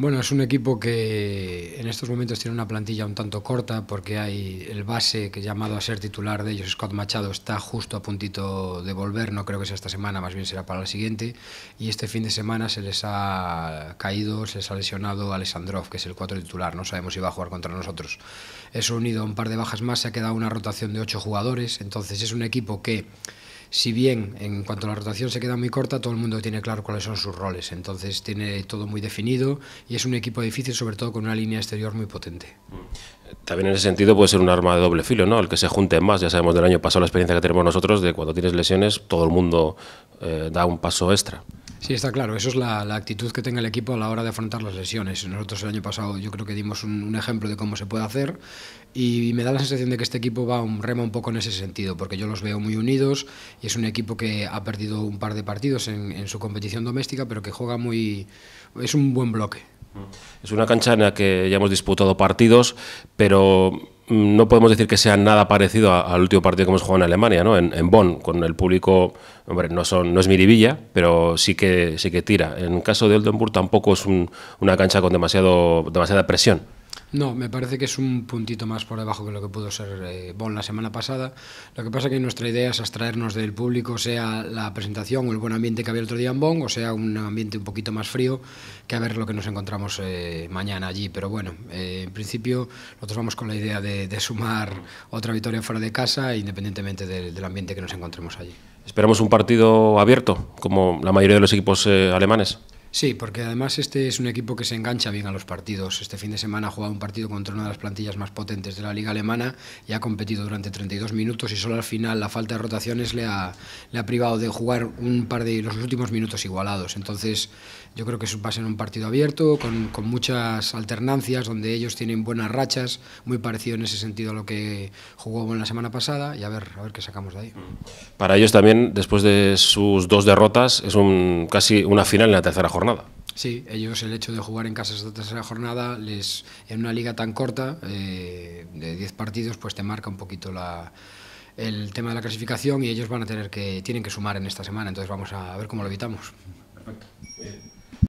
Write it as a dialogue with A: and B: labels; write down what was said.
A: Bueno, es un equipo que en estos momentos tiene una plantilla un tanto corta porque hay el base que llamado a ser titular de ellos, Scott Machado, está justo a puntito de volver, no creo que sea esta semana, más bien será para la siguiente, y este fin de semana se les ha caído, se les ha lesionado Alessandrov, que es el cuatro titular, no sabemos si va a jugar contra nosotros. Eso unido a un par de bajas más, se ha quedado una rotación de ocho jugadores, entonces es un equipo que si bien en cuanto a la rotación se queda muy corta, todo el mundo tiene claro cuáles son sus roles, entonces tiene todo muy definido y es un equipo difícil, sobre todo con una línea exterior muy potente. Mm.
B: También en ese sentido puede ser un arma de doble filo, ¿no? El que se junte más, ya sabemos del año pasado la experiencia que tenemos nosotros de cuando tienes lesiones, todo el mundo eh, da un paso extra.
A: Sí, está claro. Eso es la, actitud que tenga el equipo a la hora de afrontar las lesiones. Nosotros el año pasado yo creo que dimos un, ejemplo de cómo se puede hacer y me da la sensación de que este equipo va un rema un poco en ese sentido, porque yo los veo muy unidos y es un equipo que ha perdido un par de partidos en, en su competición doméstica, pero que juega muy... es un buen bloque.
B: Es una cancha en la que ya hemos disputado partidos, pero Mm, no podemos decir que sea nada parecido al último partido que hemos jugado en Alemania, ¿no? En, Bonn, con el público, hombre, no, es miribilla, pero sí que, sí que tira. En el caso de Oldenburg tampoco es una cancha con demasiada presión.
A: No, me parece que es un puntito más por debajo que lo que pudo ser eh, Bon la semana pasada. Lo que pasa es que nuestra idea es abstraernos del público, sea la presentación o el buen ambiente que había el otro día en Bon, o sea un ambiente un poquito más frío, que a ver lo que nos encontramos eh, mañana allí. Pero bueno, eh, en principio nosotros vamos con la idea de, sumar otra victoria fuera de casa, independientemente del ambiente que nos encontremos allí.
B: Esperamos un partido abierto, como la mayoría de los equipos alemanes. Sí,
A: porque además este es un equipo que se engancha bien a los partidos. Este fin de semana ha jugado un partido contra una de las plantillas más potentes de la liga alemana y ha competido durante 32 minutos y solo al final la falta de rotaciones le ha, privado de jugar un par de los últimos minutos igualados. Entonces yo creo que va a en un partido abierto, con, muchas alternancias, donde ellos tienen buenas rachas, muy parecido en ese sentido a lo que jugó en la semana pasada y a ver, a ver qué sacamos de ahí.
B: Para ellos también, después de sus dos derrotas, es un, casi una final en la tercera jornada
A: Sí, ellos el hecho de jugar en casa esta tercera jornada, les en una liga tan corta, eh, de 10 partidos, pues te marca un poquito la, el tema de la clasificación y ellos van a tener que, tienen que sumar en esta semana, entonces vamos a ver cómo lo evitamos.